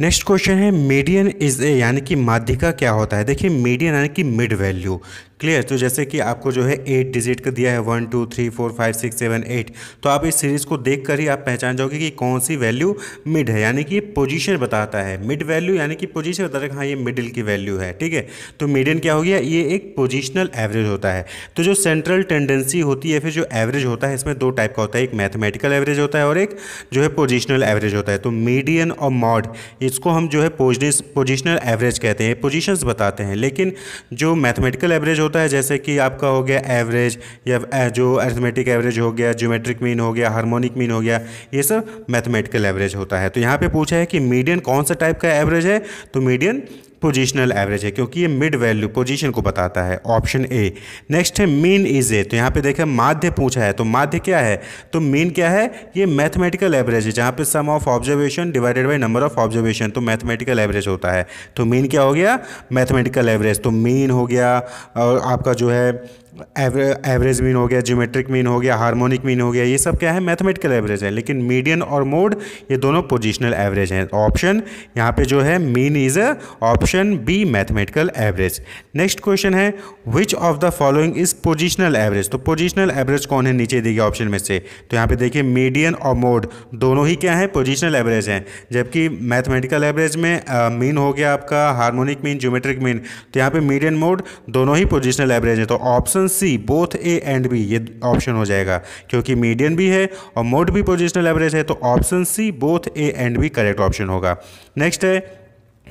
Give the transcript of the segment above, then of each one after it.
next question है median is A यानी कि माध्यिका क्या होता है देखिए मीडियन यानी कि मिड वैल्यू क्लियर तो जैसे कि आपको जो है एट डिजिट का दिया है one two three four five six seven eight तो आप इस सीरीज़ को देख कर ही आप पहचान जाओगे कि कौन सी वैल्यू मिड है यानी कि पोजीशन बताता है मिड वैल्यू यानी कि पोजीशन बताता है हाँ ये मिडिल की वैल्यू है ठीक है तो मीडियन क्या हो गया ये एक पोजिशनल एवरेज होता है तो जो सेंट्रल टेंडेंसी होती है फिर जो एवरेज होता है इसमें दो टाइप का होता है एक मैथमेटिकल एवरेज होता है और एक जो है पोजिशनल एवरेज होता है तो मीडियन और मॉड ये इसको हम जो है पोजिशनल एवरेज कहते हैं पोजिशंस बताते हैं लेकिन जो मैथमेटिकल एवरेज होता है जैसे कि आपका हो गया एवरेज या जो अर्थमेटिक एवरेज हो गया ज्योमेट्रिक मीन हो गया हार्मोनिक मीन हो गया ये सब मैथमेटिकल एवरेज होता है तो यहाँ पर पूछा है कि मीडियन कौन सा टाइप का एवरेज है तो मीडियन पोजिशनल एवरेज है क्योंकि ये मिड वैल्यू पोजिशन को बताता है ऑप्शन ए नेक्स्ट है मीन इज ए तो यहाँ पे देखें माध्य पूछा है तो माध्य क्या है तो मीन क्या है ये मैथमेटिकल एवरेज है जहाँ पे sum of observation divided by number of observation तो मैथमेटिकल एवरेज होता है तो मीन क्या हो गया मैथमेटिकल एवरेज तो मीन हो गया और आपका जो है एवरेज मीन हो गया ज्योमेट्रिक मीन हो गया हार्मोनिक मीन हो गया ये सब क्या है मैथमेटिकल एवरेज है लेकिन मीडियन और मोड ये दोनों पोजिशनल एवरेज हैं ऑप्शन यहाँ पे जो है mean is A option B mathematical average next question है which of the following is positional average तो पोजिशनल एवरेज कौन है नीचे दी गई ऑप्शन में से तो यहाँ पे देखिए मीडियन और मोड दोनों ही क्या है पोजिशनल एवरेज हैं जबकि मैथमेटिकल एवरेज में मीन uh, हो गया आपका हारमोनिक मीन ज्योमेट्रिक मीन तो यहाँ पे मीडियन मोड दोनों ही पोजिशनल एवरेज है तो option C both A and B ये ऑप्शन हो जाएगा क्योंकि मीडियन भी है और मोड भी पोजिशनल एवरेज है तो option C both A and B correct option होगा नेक्स्ट है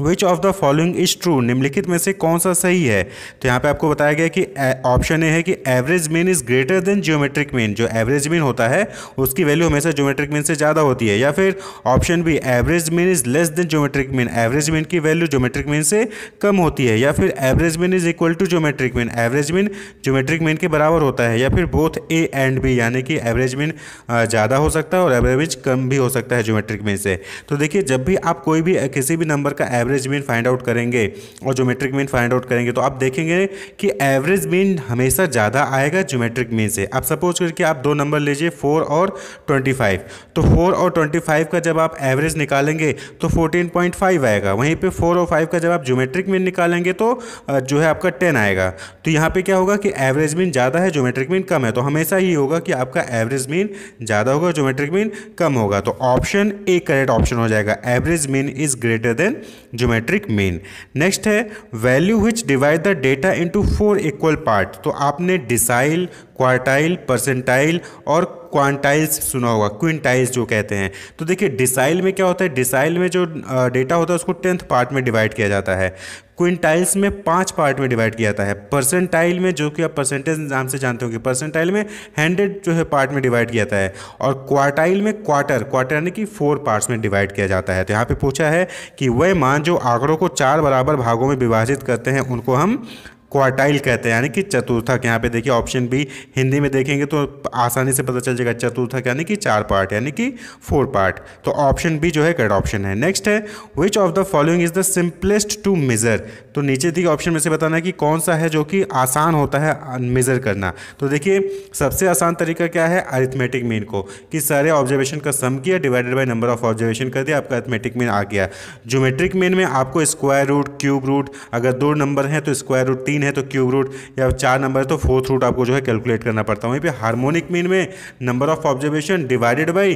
which of the following is true निम्नलिखित में से कौन सा सही है तो यहाँ पे आपको बताया गया कि ऑप्शन ए है कि average mean is greater than geometric mean जो एवरेज मीन होता है उसकी वैल्यू हमेशा ज्योमेट्रिक मीन से ज़्यादा होती है या फिर option B average mean is less than geometric mean average mean की वैल्यू ज्योमेट्रिक मीन से कम होती है या फिर average mean is equal to geometric mean average mean geometric mean के बराबर होता है या फिर बोथ ए एंड बी यानी कि एवरेज मीन ज़्यादा हो सकता है और एवरेज कम भी हो सकता है ज्योमेट्रिक मीन से तो देखिए जब भी आप कोई भी किसी भी नंबर का average average mean find out करेंगे और जोमेट्रिक मीन फाइंड आउट करेंगे तो आप देखेंगे कि एवरेज मीन हमेशा ज़्यादा आएगा ज्योमेट्रिक मीन से आप सपोज करके आप दो नंबर लीजिए फोर और ट्वेंटी फाइव तो फोर और ट्वेंटी फाइव का जब आप एवरेज निकालेंगे तो फोर्टीन पॉइंट फाइव आएगा वहीं पर फोर और फाइव का जब आप जोमेट्रिक मीन निकालेंगे तो जो है आपका टेन आएगा तो यहाँ पर क्या होगा कि एवरेज मीन ज़्यादा है ज्योमेट्रिक मीन कम है तो हमेशा ही होगा कि आपका एवरेज मीन ज़्यादा होगा ज्योमेट्रिक मीन कम होगा तो ऑप्शन ए करेक्ट ऑप्शन हो जाएगा average mean is greater than geometric mean next है value which divide the data into four equal part तो आपने डिसाइल क्वार्टाइल परसेंटाइल और क्वांटाइल्स सुना होगा क्विंटाइल्स जो कहते हैं तो देखिए डिसाइल में क्या होता है डिसाइल में जो डेटा होता है उसको टेंथ पार्ट में डिवाइड किया जाता है क्विंटाइल्स में पांच पार्ट में डिवाइड किया जाता है परसेंटाइल में जो कि आप परसेंटेज नाम से जानते होंगे परसेंटाइल में हंड्रेड जो है पार्ट में डिवाइड किया जाता है और क्वार्टाइल में क्वार्टर क्वार्टर यानी कि फोर पार्ट्स में डिवाइड किया जाता है तो यहाँ पे पूछा है कि वह मान जो आंकड़ों को चार बराबर भागों में विभाजित करते हैं उनको हम क्वार्टाइल कहते हैं यानी कि चतुर्थक यहाँ पे देखिए ऑप्शन बी हिंदी में देखेंगे तो आसानी से पता चल जाएगा चतुर्थक यानी कि चार पार्ट यानी कि फोर पार्ट तो ऑप्शन बी जो है करेक्ट ऑप्शन है नेक्स्ट है which of the following is the simplest to measure तो नीचे दिए ऑप्शन में से बताना है कि कौन सा है जो कि आसान होता है मेज़र करना तो देखिए सबसे आसान तरीका क्या है अरिथमेटिक मीन को कि सारे ऑब्जर्वेशन का सम किया divided by number of observation कर दिया आपका अरिथमेटिक मीन आ गया जोमेट्रिक मीन में आपको स्क्वायर रूट क्यूब रूट अगर दो नंबर हैं तो स्क्वायर रूट तीन तीन है तो क्यूब रूट या चार नंबर है तो फोर्थ रूट आपको जो है कैलकुलेट करना पड़ता है वहीं पर हार्मोनिक मीन में number of observation divided by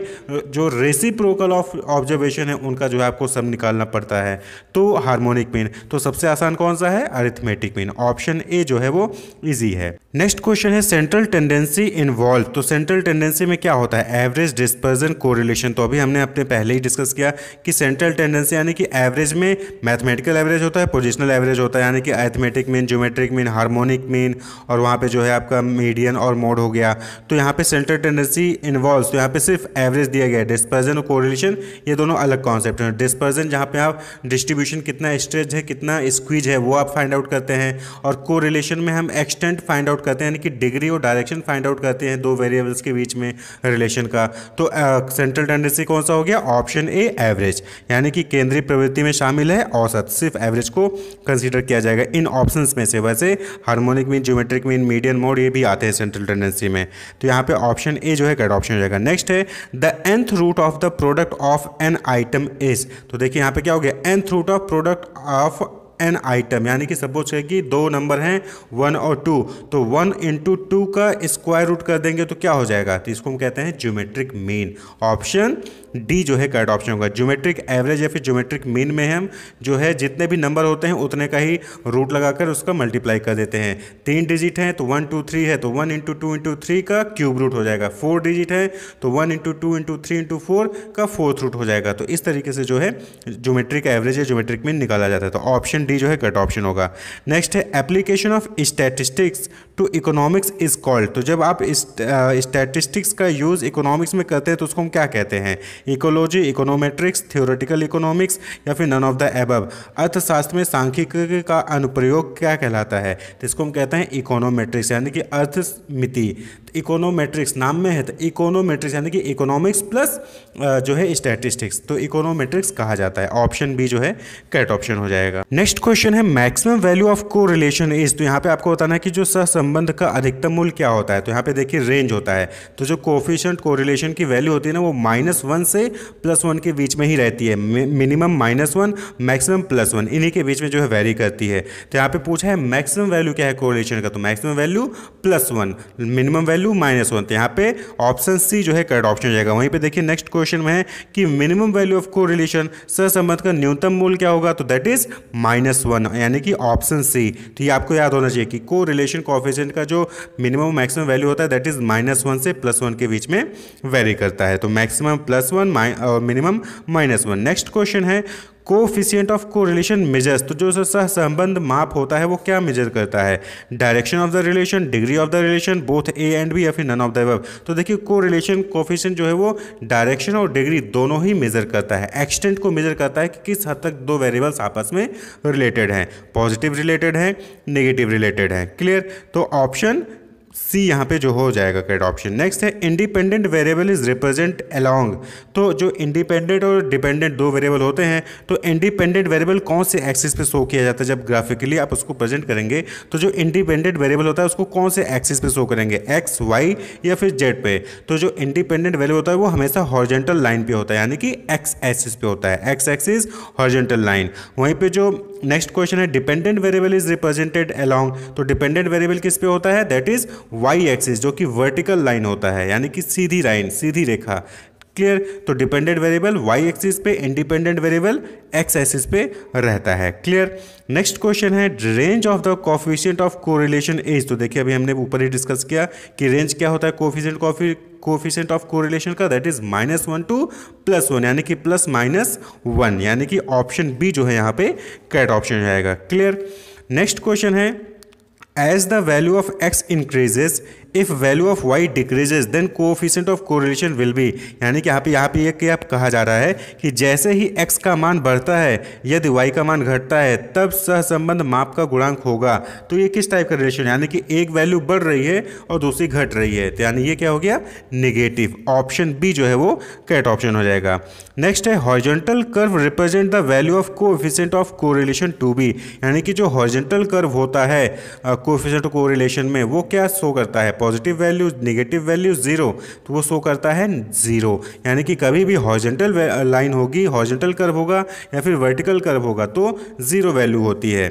जो रेसिप्रोकल ऑफ ऑब्जर्वेशन है उनका जो है आपको सम निकालना पड़ता है तो हार्मोनिक मीन तो सबसे आसान कौन सा है अरिथमेटिक मीन ऑप्शन ए जो है वो ईजी है नेक्स्ट क्वेश्चन है सेंट्रल टेंडेंसी इन्वॉल्व तो सेंट्रल टेंडेंसी में क्या होता है एवरेज डिस्पर्जन कोरिलेशन तो अभी हमने अपने पहले ही डिस्कस किया कि सेंट्रल टेंडेंसी यानी कि एवरेज में मैथमेटिकल एवरेज होता है पोजिशनल एवरेज होता है यानी कि arithmetic mean geometric geometric mean harmonic mean और वहाँ पे जो है आपका मीडियन और मोड हो गया तो यहाँ पे सेंट्रल टेंडेंसी इन्वॉल्व तो यहाँ पे सिर्फ एवरेज दिया गया है डिस्पर्जन और कोरिलेशन ये दोनों अलग कॉन्सेप्ट हैं डिस्पर्जन जहाँ पे आप डिस्ट्रीब्यूशन कितना स्ट्रेच है कितना स्क्वीज है वो आप फाइंड आउट करते हैं और रिलेशन में हम एक्सटेंट फाइंड आउट करते हैं यानी कि डिग्री और डायरेक्शन फाइंड आउट करते हैं दो वेरिएबल्स के बीच में रिलेशन का तो सेंट्रल टेंडेंसी कौन सा हो गया ऑप्शन ए एवरेज यानी कि केंद्रीय प्रवृत्ति में शामिल है औसत सिर्फ एवरेज को कंसिडर किया जाएगा इन ऑप्शन में से वैसे harmonic mean geometric mean median mode ये भी आते हैं सेंट्रल टेंडेंसी में तो यहाँ पे ऑप्शन ए जो है करेक्ट ऑप्शन हो जाएगा नेक्स्ट है the nth root of the product of N item is तो देखिए यहाँ पे क्या हो गया nth root of product of N item यानी कि सपोज है कि दो नंबर हैं वन और टू तो वन इंटू टू का स्क्वायर रूट कर देंगे तो क्या हो जाएगा तो इसको हम कहते हैं ज्योमेट्रिक मीन ऑप्शन डी जो है कट ऑप्शन होगा ज्योमेट्रिक एवरेज या फिर ज्योमेट्रिक मीन में हम जो है जितने भी नंबर होते हैं उतने का ही रूट लगाकर उसका मल्टीप्लाई कर देते हैं तीन डिजिट हैं तो वन टू थ्री है तो one into two into three का क्यूब रूट हो जाएगा फोर डिजिट है तो one into two into three into four का फोर्थ रूट हो जाएगा तो इस तरीके से जो है ज्योमेट्रिक एवरेज या ज्योमेट्रिक मीन निकाला जाता है तो ऑप्शन डी जो है कट ऑप्शन होगा नेक्स्ट है application of statistics to economics is called तो जब आप स्टैटिस्टिक्स का यूज़ इकोनॉमिक्स में करते हैं तो उसको हम क्या कहते हैं इकोलॉजी इकोनोमेट्रिक्स थियोरेटिकल इकोनॉमिक्स या फिर नन ऑफ द एबब अर्थशास्त्र में सांख्यिकी का अनुप्रयोग क्या कहलाता है तो इसको हम कहते हैं इकोनोमेट्रिक्स यानी कि अर्थमिति मिति तो इकोनोमेट्रिक्स नाम में है तो इकोनोमेट्रिक्स यानी कि इकोनॉमिक्स प्लस जो है स्टैटिस्टिक्स तो इकोनोमेट्रिक्स कहा जाता है ऑप्शन बी जो है कैट ऑप्शन हो जाएगा नेक्स्ट क्वेश्चन है मैक्सिमम वैल्यू ऑफ को रिलेशन इज तो यहाँ पे आपको बताना है कि जो सर संबंध का अधिकतम मूल्य क्या होता है तो यहाँ पे देखिए रेंज होता है तो जो कोफिशेंट कोरिलेशन की वैल्यू होती है ना वो माइनस वन से प्लस वन के बीच में ही रहती है minimum minus one maximum plus one इन्हीं के बीच में जो है वेरी करती है तो यहाँ पे पूछा है मैक्सिमम वैल्यू क्या है कोरिलेशन का तो maximum value plus one minimum value minus one तो यहाँ पे ऑप्शन सी जो है करेक्ट ऑप्शन जाएगा वहीं पर देखिए नेक्स्ट क्वेश्चन में है कि मिनिमम वैल्यू ऑफ कोरिलेशन सहसंबंध का न्यूनतम मूल क्या होगा तो दैट इज माइनस यानी कि ऑप्शन सी तो ये आपको याद होना चाहिए कि को रिलेशन कोफिशेंट का जो मिनिमम मैक्सिमम वैल्यू होता है दैट इज माइनस वन से प्लस वन के बीच में वेरी करता है तो मैक्सिमम प्लस वन और minimum minus one next question है कोफिशियंट ऑफ को रिलेशन मेजर्स तो जो सह संबंध माप होता है वो क्या मेजर करता है direction of the relation degree of the relation both A and B या फिर नन ऑफ द एबव तो देखिए को रिलेशन कोफिशियंट जो है वो डायरेक्शन और डिग्री दोनों ही मेजर करता है एक्सटेंट को मेजर करता है कि किस हद तक दो वेरिएबल्स आपस में रिलेटेड हैं पॉजिटिव रिलेटेड हैं नेगेटिव रिलेटेड हैं क्लियर तो ऑप्शन सी यहाँ पे जो हो जाएगा करेक्ट ऑप्शन नेक्स्ट है independent variable is represent along तो जो इंडिपेंडेंट और डिपेंडेंट दो वेरिएबल होते हैं तो इंडिपेंडेंट वेरिएबल कौन से एक्सिस पे शो किया जाता है जब ग्राफिकली आप उसको प्रेजेंट करेंगे तो जो इंडिपेंडेंट वेरिएबल होता है उसको कौन से एक्सिस पे शो करेंगे एक्स वाई या फिर जेड पे तो जो इंडिपेंडेंट वेरिएबल होता है वो हमेशा हॉर्जेंटल लाइन पे होता है यानी कि एक्स एक्सिस पे होता है एक्स एक्सिस हॉर्जेंटल लाइन वहीं पर जो नेक्स्ट क्वेश्चन है dependent variable is represented along तो डिपेंडेंट वेरिएबल किस पे होता है दैट इज वाई एक्सिस जो कि वर्टिकल लाइन होता है यानी कि सीधी लाइन सीधी रेखा क्लियर तो डिपेंडेंट वेरिएबल वाई एक्सिस पे इंडिपेंडेंट वेरिएबल एक्स एक्सिस पे रहता है क्लियर नेक्स्ट क्वेश्चन है range of the coefficient of correlation as तो देखिए अभी हमने ऊपर ही डिस्कस किया कि रेंज क्या होता है coefficient coffee coefficient of correlation का that is minus one to plus one यानी कि प्लस माइनस वन यानी कि ऑप्शन बी जो है यहाँ पे कैट ऑप्शन जाएगा क्लियर नेक्स्ट क्वेश्चन है As the value of x increases, if value of Y decreases then coefficient of correlation will भी यानी कि यहाँ पे यहाँ पे ये आप कहा जा रहा है कि जैसे ही एक्स का मान बढ़ता है यदि वाई का मान घटता है तब सहसंबंध माप का गुणांक होगा तो ये किस टाइप का रिलेशन यानी कि एक वैल्यू बढ़ रही है और दूसरी घट रही है तो यानी ये क्या हो गया निगेटिव ऑप्शन बी जो है वो कैट ऑप्शन हो जाएगा नेक्स्ट है horizontal curve represent the value of coefficient of correlation to be यानी कि जो हॉर्जेंटल कर्व होता है कोफिशेंट कोरिलेशन में वो क्या शो करता है positive value negative value zero तो वो शो करता है ज़ीरो यानी कि कभी भी हॉर्जेंटल लाइन होगी हॉर्जेंटल कर्व होगा या फिर वर्टिकल कर्व होगा तो ज़ीरो वैल्यू होती है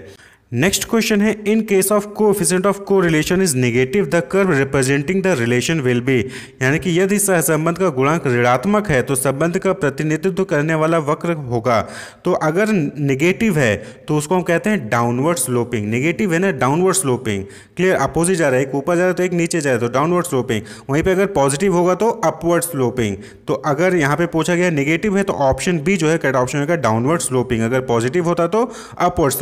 नेक्स्ट क्वेश्चन है in case of coefficient of को relation is negative the curve representing the relation will be यानी कि यदि सहसंबंध का गुणांक ऋणात्मक है तो संबंध का प्रतिनिधित्व करने वाला वक्र होगा तो अगर नेगेटिव है तो उसको हम कहते हैं डाउनवर्ड स्लोपिंग नेगेटिव है ना डाउनवर्ड स्लोपिंग क्लियर अपोजिट जा रहा है एक ऊपर जा रहा है तो एक नीचे जा रहा है तो डाउनवर्ड स्लोपिंग वहीं पर अगर पॉजिटिव होगा तो अपवर्ड स्लोपिंग तो अगर यहाँ पर पूछा गया नेगेटिव है तो ऑप्शन बी जो है करेक्ट ऑप्शन होगा डाउनवर्ड स्लोपिंग अगर पॉजिटिव होता तो अपवर्ड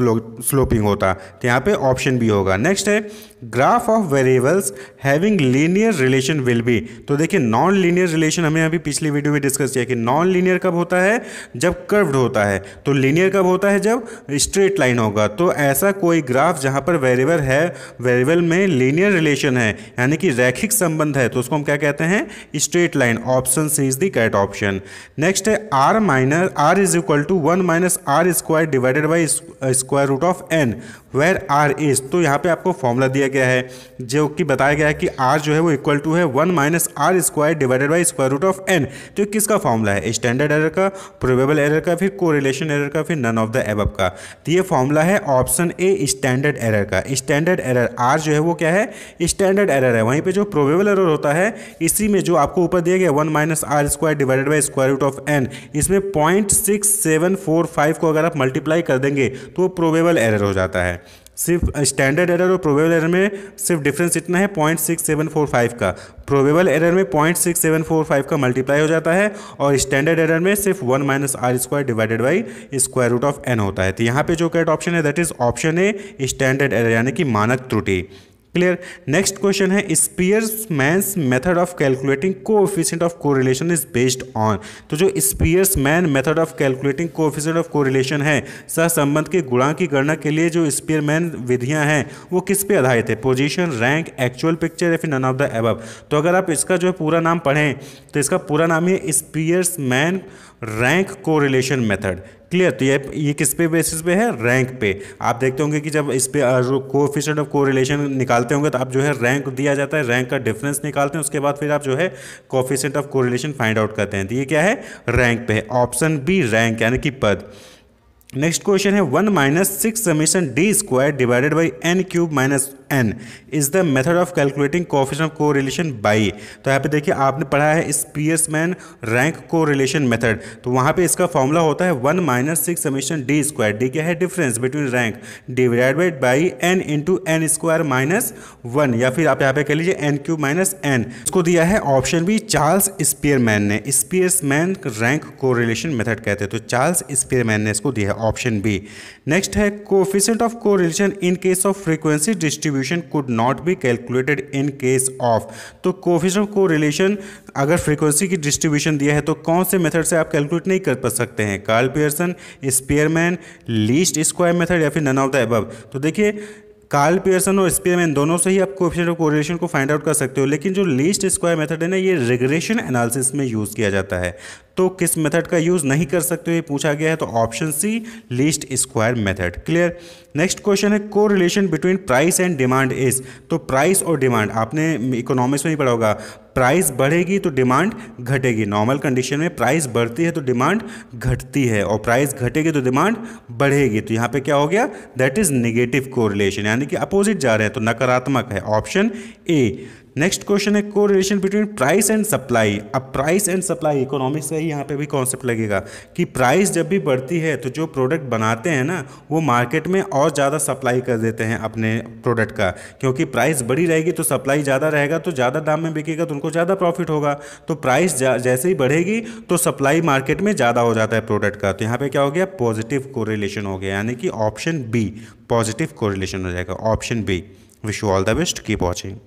स्लोपिंग होता होता तो यहाँ पे ऑप्शन भी होगा नेक्स्ट है graph of variables having linear relation will be तो देखिए नॉन लीनियर रिलेशन हमें अभी पिछली वीडियो में डिस्कस किया कि नॉन लीनियर कब होता है जब कर्व्ड होता है तो लीनियर कब होता है जब स्ट्रेट लाइन होगा तो ऐसा कोई ग्राफ जहाँ पर वेरिएबल है वेरिएबल में लीनियर रिलेशन है यानी कि रैखिक संबंध है तो उसको हम क्या कहते हैं straight line option C is the correct option next है R minus R is equal to one minus R square divided by square root of N where R is तो यहाँ पे आपको फॉर्मूला दिया गया है जो कि बताया गया है कि आर जो है वो इक्वल टू है one minus R square divided by square root of N तो किसका फॉर्मूला है स्टैंडर्ड एरर का प्रोबेबल एरर का फिर कोरिलेशन एरर का फिर नन ऑफ द एबब का तो ये फॉर्मूला है ऑप्शन ए स्टैंडर्ड एरर का स्टैंडर्ड एरर आर जो है वो क्या है स्टैंडर्ड एरर है वहीं पर जो प्रोबेबल एरर होता है इसी में जो आपको ऊपर दिया गया one minus R square divided by square root of N इसमें point six seven four five को अगर आप मल्टीप्लाई कर देंगे तो वो प्रोबेबल एरर हो जाता है सिर्फ स्टैंडर्ड एरर और प्रोबेबल एरर में सिर्फ डिफरेंस इतना है point six seven four five का प्रोबेबल एरर में point six seven four five का मल्टीप्लाई हो जाता है और स्टैंडर्ड एरर में सिर्फ one minus R square divided by square root of N होता है तो यहाँ पे जो करेक्ट ऑप्शन है that is option A standard error यानी कि मानक त्रुटि क्लियर नेक्स्ट क्वेश्चन है Spearman method of calculating coefficient of correlation is based on तो जो Spearman method of calculating को कोएफिशिएंट ऑफ कोरिलेशन है सह संबंध के गुणा की गणना के लिए जो स्पीयर मैन विधियां हैं वो किस पे आधारित है पोजिशन रैंक एक्चुअल पिक्चर या फिर नन ऑफ द एबव तो अगर आप इसका जो है पूरा नाम पढ़ें तो इसका पूरा नाम है spheres man rank correlation method clear तो ये ये किस पे बेसिस पे है रैंक पे आप देखते होंगे कि जब इस पे कोफिशेंट ऑफ कोरिलेशन निकालते होंगे तो आप जो है रैंक दिया जाता है रैंक का डिफरेंस निकालते हैं उसके बाद फिर आप जो है coefficient of correlation find out करते हैं तो ये क्या है रैंक पे है ऑप्शन बी रैंक यानी कि पद नेक्स्ट क्वेश्चन है one minus six summation D square divided by N cube minus N is the method of calculating coefficient of को रिलेशन बाई तो यहाँ पे देखिए आपने पढ़ा है man rank correlation method तो वहाँ पे इसका फॉर्मूला होता है one minus six summation D square D क्या है difference between rank divided by N into N square minus one या फिर आप यहाँ पे कह लीजिए एन क्यू माइनस एन इसको दिया है ऑप्शन बी चार्ल्स स्पीयरमैन ने spheres man rank correlation method कहते हैं तो चार्ल्स स्पीयरमैन ने इसको दिया है ऑप्शन बी नेक्स्ट है कोफिशेंट ऑफ को correlation in case of frequency distribution distribution could not be calculated in case of तो कोफिशेंट को रिलेशन अगर फ्रीक्वेंसी की डिस्ट्रीब्यूशन दिया है तो कौन से मेथड से आप कैलकुलेट नहीं कर पा सकते हैं Karl Pearson Spearman least square method या फिर नन ऑफ द एबव तो देखिए कार्ल पियर्सन और स्पेयरमैन दोनों से ही आप कोफिशिएंट ऑफ कोरिलेशन को फाइंड आउट कर सकते हो लेकिन जो लीस्ट स्क्वायर मेथड है ना ये रिग्रेशन एनालिसिस में यूज़ किया जाता है तो किस मेथड का यूज़ नहीं कर सकते ये पूछा गया है तो option C least square method clear next question है correlation between price and demand is तो प्राइस और डिमांड आपने इकोनॉमिक्स में ही पढ़ा होगा प्राइस बढ़ेगी तो डिमांड घटेगी नॉर्मल कंडीशन में प्राइस बढ़ती है तो डिमांड घटती है और प्राइस घटेगी तो डिमांड बढ़ेगी तो यहाँ पे क्या हो गया दैट इज़ निगेटिव कोरिलेशन यानी कि अपोजिट जा रहे हैं तो नकारात्मक है ऑप्शन ए नेक्स्ट क्वेश्चन है correlation between price and supply अब प्राइस एंड सप्लाई इकोनॉमिक्स का ही यहाँ पे भी कॉन्सेप्ट लगेगा कि प्राइस जब भी बढ़ती है तो जो प्रोडक्ट बनाते हैं ना वो मार्केट में और ज़्यादा सप्लाई कर देते हैं अपने प्रोडक्ट का क्योंकि प्राइस बढ़ी रहेगी तो सप्लाई ज़्यादा रहेगा तो ज़्यादा दाम में बिकेगा तो उनको ज़्यादा प्रॉफिट होगा तो प्राइस जैसे ही बढ़ेगी तो सप्लाई मार्केट में ज़्यादा हो जाता है प्रोडक्ट का तो यहाँ पर क्या हो गया पॉजिटिव कोरिलेशन हो गया यानी कि ऑप्शन बी पॉजिटिव रिलेशन हो जाएगा option B wish you all the best keep watching